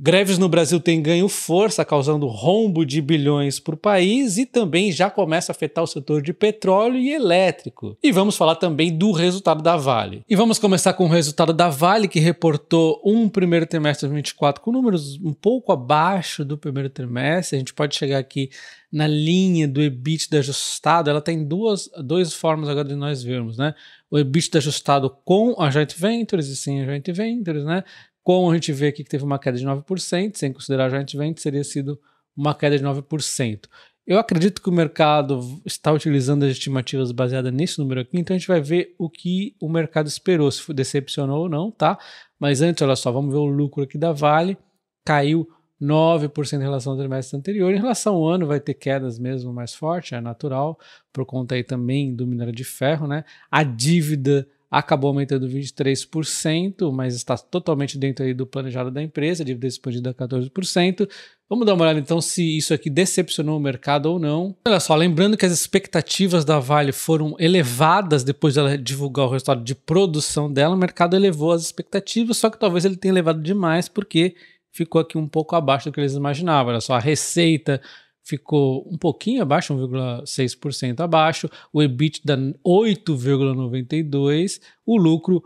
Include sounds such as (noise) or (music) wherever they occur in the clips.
Greves no Brasil têm ganho força, causando rombo de bilhões para o país e também já começa a afetar o setor de petróleo e elétrico. E vamos falar também do resultado da Vale. E vamos começar com o resultado da Vale, que reportou um primeiro trimestre de 2024 com números um pouco abaixo do primeiro trimestre. A gente pode chegar aqui na linha do EBITDA ajustado, ela tem duas, duas formas agora de nós vermos, né? O EBITDA ajustado com a joint ventures e sem a joint ventures, né? Como a gente vê aqui que teve uma queda de 9%, sem considerar já vende seria sido uma queda de 9%. Eu acredito que o mercado está utilizando as estimativas baseadas nesse número aqui, então a gente vai ver o que o mercado esperou, se decepcionou ou não, tá? Mas antes, olha só, vamos ver o lucro aqui da Vale. Caiu 9% em relação ao trimestre anterior. Em relação ao ano, vai ter quedas mesmo mais forte, é natural, por conta aí também do minério de ferro, né? A dívida acabou aumentando 23%, mas está totalmente dentro aí do planejado da empresa, dívida expandida 14%. Vamos dar uma olhada então se isso aqui decepcionou o mercado ou não. Olha só, lembrando que as expectativas da Vale foram elevadas depois dela divulgar o resultado de produção dela, o mercado elevou as expectativas, só que talvez ele tenha elevado demais porque ficou aqui um pouco abaixo do que eles imaginavam. Olha só, a receita ficou um pouquinho abaixo, 1,6% abaixo, o EBITDA 8,92, o lucro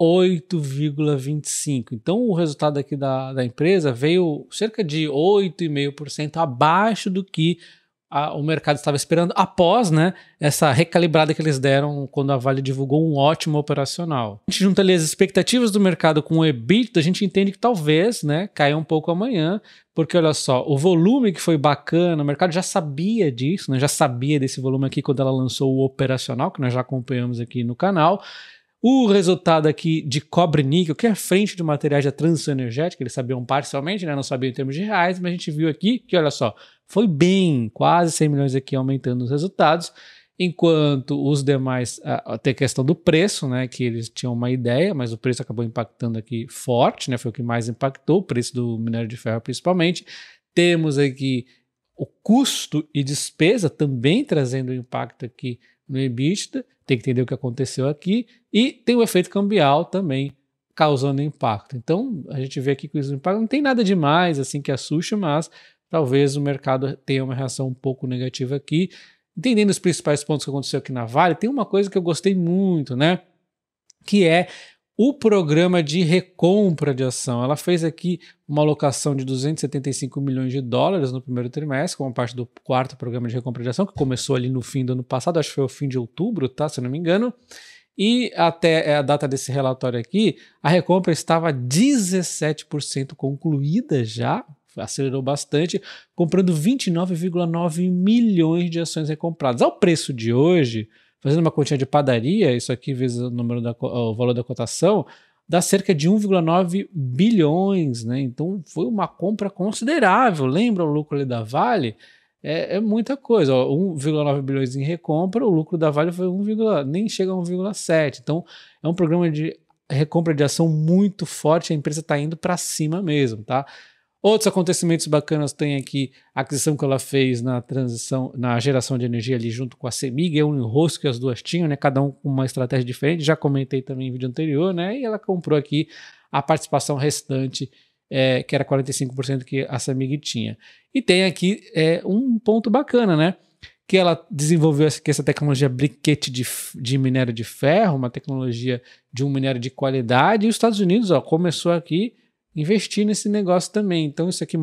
8,25. Então o resultado aqui da, da empresa veio cerca de 8,5% abaixo do que a, o mercado estava esperando após né, essa recalibrada que eles deram quando a Vale divulgou um ótimo operacional. A gente junta ali as expectativas do mercado com o EBITDA, a gente entende que talvez né, caia um pouco amanhã, porque olha só, o volume que foi bacana, o mercado já sabia disso, né, já sabia desse volume aqui quando ela lançou o operacional, que nós já acompanhamos aqui no canal. O resultado aqui de cobre-níquel, que é frente de materiais da transição energética, eles sabiam parcialmente, né? não sabiam em termos de reais, mas a gente viu aqui que, olha só, foi bem, quase 100 milhões aqui aumentando os resultados, enquanto os demais, até a questão do preço, né? que eles tinham uma ideia, mas o preço acabou impactando aqui forte, né? foi o que mais impactou, o preço do minério de ferro principalmente. Temos aqui o custo e despesa também trazendo impacto aqui no EBITDA, tem que entender o que aconteceu aqui, e tem o efeito cambial também causando impacto. Então, a gente vê aqui que o impacto não tem nada demais assim que assuste, mas talvez o mercado tenha uma reação um pouco negativa aqui. Entendendo os principais pontos que aconteceu aqui na Vale, tem uma coisa que eu gostei muito, né? Que é o programa de recompra de ação. Ela fez aqui uma alocação de 275 milhões de dólares no primeiro trimestre, como parte do quarto programa de recompra de ação, que começou ali no fim do ano passado, acho que foi o fim de outubro, tá? Se eu não me engano. E até é, a data desse relatório aqui, a recompra estava 17% concluída já, acelerou bastante, comprando 29,9 milhões de ações recompradas. Ao preço de hoje, Fazendo uma continha de padaria, isso aqui vezes o, número da, o valor da cotação, dá cerca de 1,9 bilhões, né? Então foi uma compra considerável. Lembra o lucro da Vale? É, é muita coisa. 1,9 bilhões em recompra, o lucro da Vale foi 1, nem chega a 1,7. Então é um programa de recompra de ação muito forte. A empresa está indo para cima mesmo, tá? Outros acontecimentos bacanas tem aqui a aquisição que ela fez na transição, na geração de energia ali junto com a Semig, é um enrosco que as duas tinham, né? Cada um com uma estratégia diferente. Já comentei também em vídeo anterior, né? E ela comprou aqui a participação restante, é, que era 45% que a Semig tinha. E tem aqui é, um ponto bacana, né? Que ela desenvolveu essa, essa tecnologia briquete de, de minério de ferro, uma tecnologia de um minério de qualidade, e os Estados Unidos ó, começou aqui investir nesse negócio também. Então, isso aqui,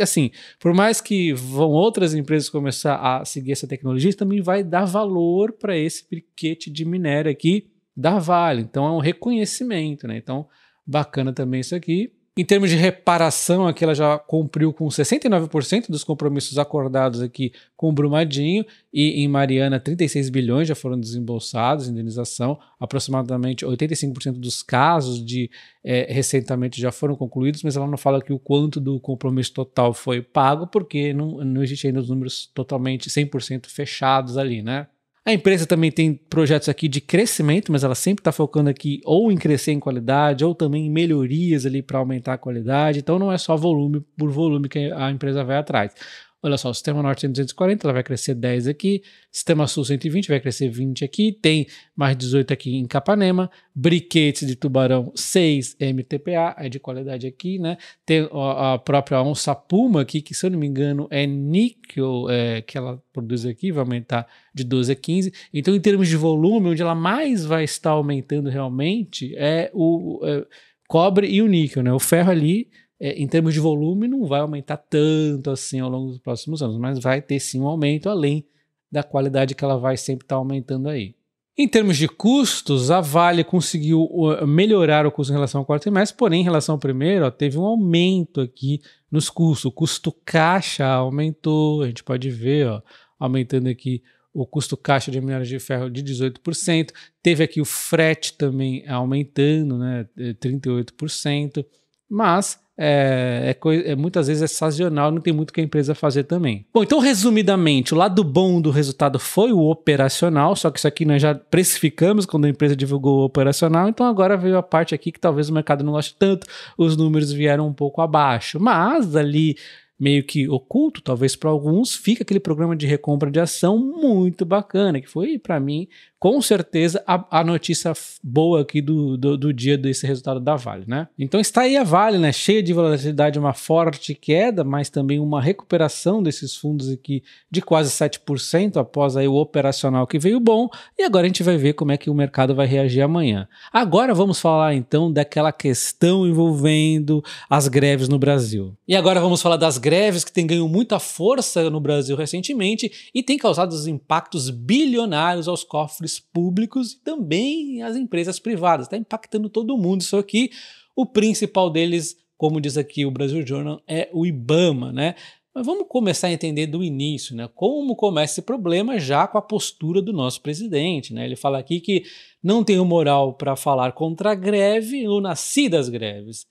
assim, por mais que vão outras empresas começar a seguir essa tecnologia, também vai dar valor para esse piquete de minério aqui da Vale. Então, é um reconhecimento, né? Então, bacana também isso aqui. Em termos de reparação, aqui ela já cumpriu com 69% dos compromissos acordados aqui com Brumadinho e em Mariana 36 bilhões já foram desembolsados, indenização, aproximadamente 85% dos casos de é, recentemente já foram concluídos, mas ela não fala aqui o quanto do compromisso total foi pago, porque não, não existe ainda os números totalmente 100% fechados ali, né? A empresa também tem projetos aqui de crescimento, mas ela sempre está focando aqui ou em crescer em qualidade, ou também em melhorias ali para aumentar a qualidade. Então não é só volume por volume que a empresa vai atrás. Olha só, o sistema norte é tem 240, ela vai crescer 10 aqui. Sistema sul 120, vai crescer 20 aqui. Tem mais 18 aqui em Capanema. Briquetes de tubarão 6 MTPA, é de qualidade aqui, né? Tem a, a própria onça puma aqui, que se eu não me engano é níquel é, que ela produz aqui, vai aumentar de 12 a 15. Então, em termos de volume, onde ela mais vai estar aumentando realmente é o é, cobre e o níquel, né? O ferro ali é, em termos de volume, não vai aumentar tanto assim ao longo dos próximos anos, mas vai ter sim um aumento além da qualidade que ela vai sempre estar tá aumentando aí. Em termos de custos, a Vale conseguiu melhorar o custo em relação ao quarto trimestre, porém, em relação ao primeiro, ó, teve um aumento aqui nos custos. O custo caixa aumentou, a gente pode ver, ó, aumentando aqui o custo caixa de minério de ferro de 18%. Teve aqui o frete também aumentando, né, 38%. É, mas é, é, é, muitas vezes é sazonal, não tem muito que a empresa fazer também. Bom, então resumidamente, o lado bom do resultado foi o operacional, só que isso aqui nós já precificamos quando a empresa divulgou o operacional, então agora veio a parte aqui que talvez o mercado não goste tanto, os números vieram um pouco abaixo, mas ali meio que oculto, talvez para alguns, fica aquele programa de recompra de ação muito bacana, que foi para mim com certeza a, a notícia boa aqui do, do, do, dia desse resultado da Vale, né? Então está aí a Vale, né? Cheia de volatilidade, uma forte queda, mas também uma recuperação desses fundos aqui de quase 7% após aí o operacional que veio bom. E agora a gente vai ver como é que o mercado vai reagir amanhã. Agora vamos falar então daquela questão envolvendo as greves no Brasil. E agora vamos falar das greves que têm ganho muita força no Brasil recentemente e tem causado impactos bilionários aos cofres públicos e também as empresas privadas. Está impactando todo mundo isso aqui. O principal deles, como diz aqui o Brasil Journal, é o IBAMA, né? Mas vamos começar a entender do início, né? Como começa esse problema já com a postura do nosso presidente, né? Ele fala aqui que não tenho moral para falar contra a greve, ou nasci das greves.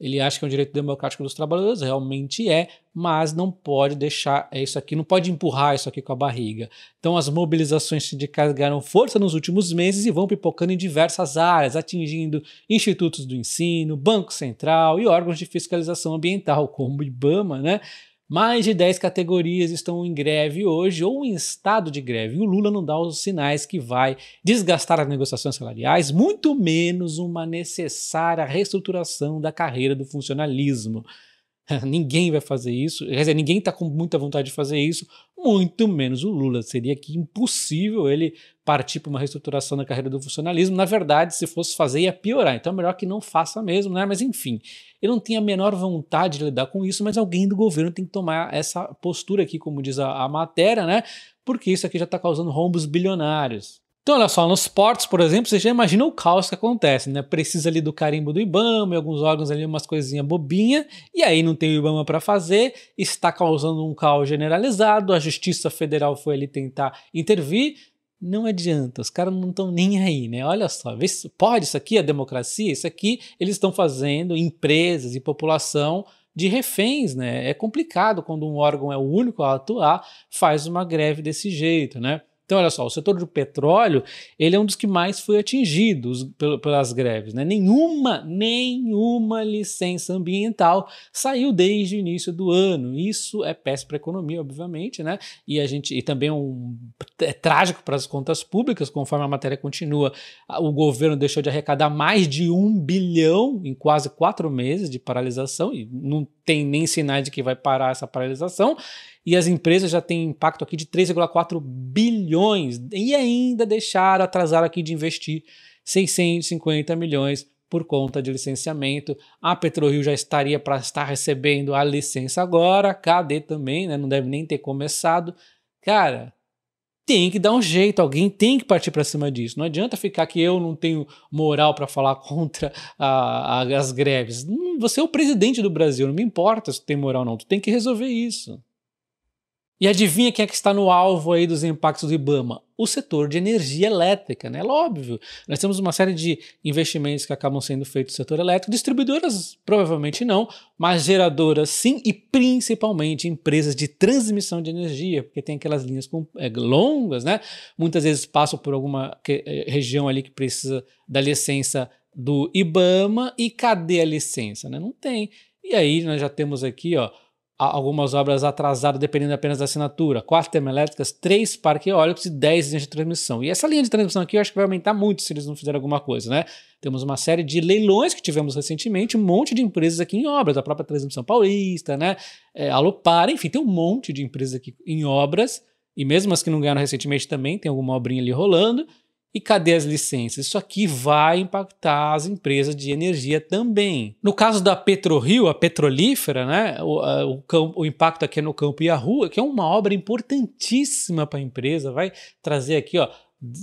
Ele acha que é um direito democrático dos trabalhadores, realmente é, mas não pode deixar é isso aqui, não pode empurrar isso aqui com a barriga. Então, as mobilizações sindicais ganharam força nos últimos meses e vão pipocando em diversas áreas, atingindo institutos do ensino, Banco Central e órgãos de fiscalização ambiental, como o IBAMA, né? Mais de 10 categorias estão em greve hoje ou em estado de greve. E o Lula não dá os sinais que vai desgastar as negociações salariais, muito menos uma necessária reestruturação da carreira do funcionalismo. (laughs) ninguém vai fazer isso, quer dizer, ninguém está com muita vontade de fazer isso, muito menos o Lula. Seria que impossível ele partir para uma reestruturação da carreira do funcionalismo. Na verdade, se fosse fazer, ia piorar. Então é melhor que não faça mesmo, né? Mas enfim, ele não tem a menor vontade de lidar com isso, mas alguém do governo tem que tomar essa postura aqui, como diz a, a matéria, né? Porque isso aqui já está causando rombos bilionários. Então, olha só, nos portos, por exemplo, você já imagina o caos que acontece, né? Precisa ali do carimbo do IBAMA, alguns órgãos ali, umas coisinhas bobinha, e aí não tem o IBAMA para fazer, está causando um caos generalizado, a Justiça Federal foi ali tentar intervir, não adianta, os caras não estão nem aí, né? Olha só, vê, pode isso aqui, a democracia, isso aqui, eles estão fazendo empresas e população de reféns, né? É complicado quando um órgão é o único a atuar, faz uma greve desse jeito, né? Então, olha só, o setor do petróleo, ele é um dos que mais foi atingido pelas greves. Né? Nenhuma, nenhuma licença ambiental saiu desde o início do ano. Isso é péssimo para a economia, obviamente, né? E a gente e também é, um, é trágico para as contas públicas, conforme a matéria continua. O governo deixou de arrecadar mais de um bilhão em quase quatro meses de paralisação e não tem nem sinais de que vai parar essa paralisação. E as empresas já têm impacto aqui de 3,4 bilhões e ainda deixaram, atrasar aqui de investir 650 milhões por conta de licenciamento. A PetroRio já estaria para estar recebendo a licença agora, cadê também, né? não deve nem ter começado. Cara, tem que dar um jeito, alguém tem que partir para cima disso. Não adianta ficar que eu não tenho moral para falar (laughs) contra a, a, as greves. Hum, você é o presidente do Brasil, não me importa se tem moral ou não, tu tem que resolver isso. E adivinha quem é que está no alvo aí dos impactos do IBAMA? O setor de energia elétrica, né? É óbvio. Nós temos uma série de investimentos que acabam sendo feitos no setor elétrico, distribuidoras provavelmente não, mas geradoras sim, e principalmente empresas de transmissão de energia, porque tem aquelas linhas com, é, longas, né? Muitas vezes passam por alguma que, é, região ali que precisa da licença do IBAMA e cadê a licença, né? Não tem. E aí nós já temos aqui, ó, algumas obras atrasadas, dependendo apenas da assinatura, quatro termoelétricas, três parques eólicos e dez linhas de transmissão. E essa linha de transmissão aqui eu acho que vai aumentar muito se eles não fizerem alguma coisa, né? Temos uma série de leilões que tivemos recentemente, um monte de empresas aqui em obras, a própria Transmissão Paulista, né? É, Alopar, enfim, tem um monte de empresas aqui em obras, e mesmo as que não ganharam recentemente também, tem alguma obrinha ali rolando. E cadê as licenças? Isso aqui vai impactar as empresas de energia também. No caso da PetroRio, a petrolífera, né, o, a, o, campo, o impacto aqui é no campo e a rua, que é uma obra importantíssima para a empresa, vai trazer aqui ó,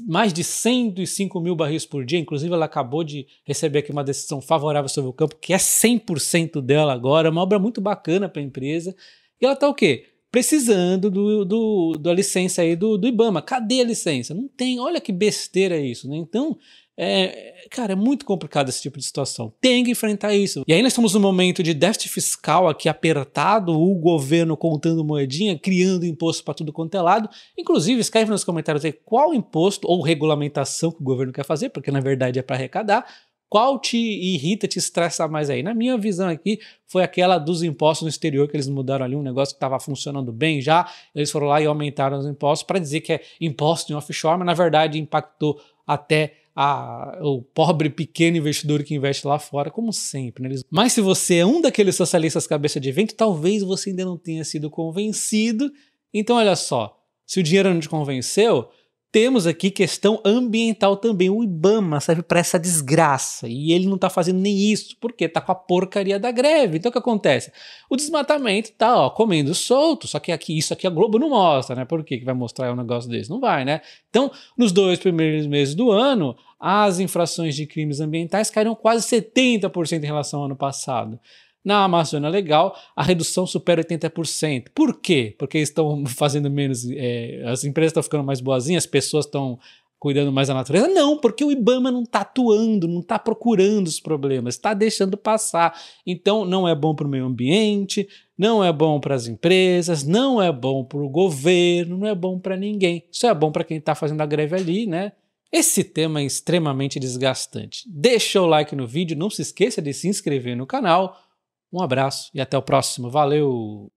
mais de 105 mil barris por dia. Inclusive, ela acabou de receber aqui uma decisão favorável sobre o campo, que é 100% dela agora. É uma obra muito bacana para a empresa. E ela está o quê? precisando do, do, da licença aí do, do IBAMA. Cadê a licença? Não tem. Olha que besteira isso, né? Então, é, cara, é muito complicado esse tipo de situação. Tem que enfrentar isso. E aí nós estamos num momento de déficit fiscal aqui apertado, o governo contando moedinha, criando imposto para tudo quanto é lado. Inclusive, escreve nos comentários aí qual imposto ou regulamentação que o governo quer fazer, porque na verdade é para arrecadar, qual te irrita, te estressa mais aí? Na minha visão aqui, foi aquela dos impostos no exterior, que eles mudaram ali um negócio que estava funcionando bem já, eles foram lá e aumentaram os impostos para dizer que é imposto em offshore, mas na verdade impactou até a, o pobre pequeno investidor que investe lá fora, como sempre. Né? Mas se você é um daqueles socialistas cabeça de vento, talvez você ainda não tenha sido convencido. Então, olha só, se o dinheiro não te convenceu, temos aqui questão ambiental também. O IBAMA serve para essa desgraça e ele não está fazendo nem isso, porque está com a porcaria da greve. Então o que acontece? O desmatamento tá ó, comendo solto, só que aqui isso aqui a Globo não mostra, né? Por que vai mostrar um negócio desse? Não vai, né? Então, nos dois primeiros meses do ano, as infrações de crimes ambientais caíram quase 70% em relação ao ano passado. Na Amazônia Legal, a redução supera 80%. Por quê? Porque estão fazendo menos, é, as empresas estão ficando mais boazinhas, as pessoas estão cuidando mais da natureza? Não, porque o Ibama não está atuando, não está procurando os problemas, está deixando passar. Então, não é bom para o meio ambiente, não é bom para as empresas, não é bom para o governo, não é bom para ninguém. Isso é bom para quem está fazendo a greve ali, né? Esse tema é extremamente desgastante. Deixa o like no vídeo, não se esqueça de se inscrever no canal um abraço e até o próximo. Valeu!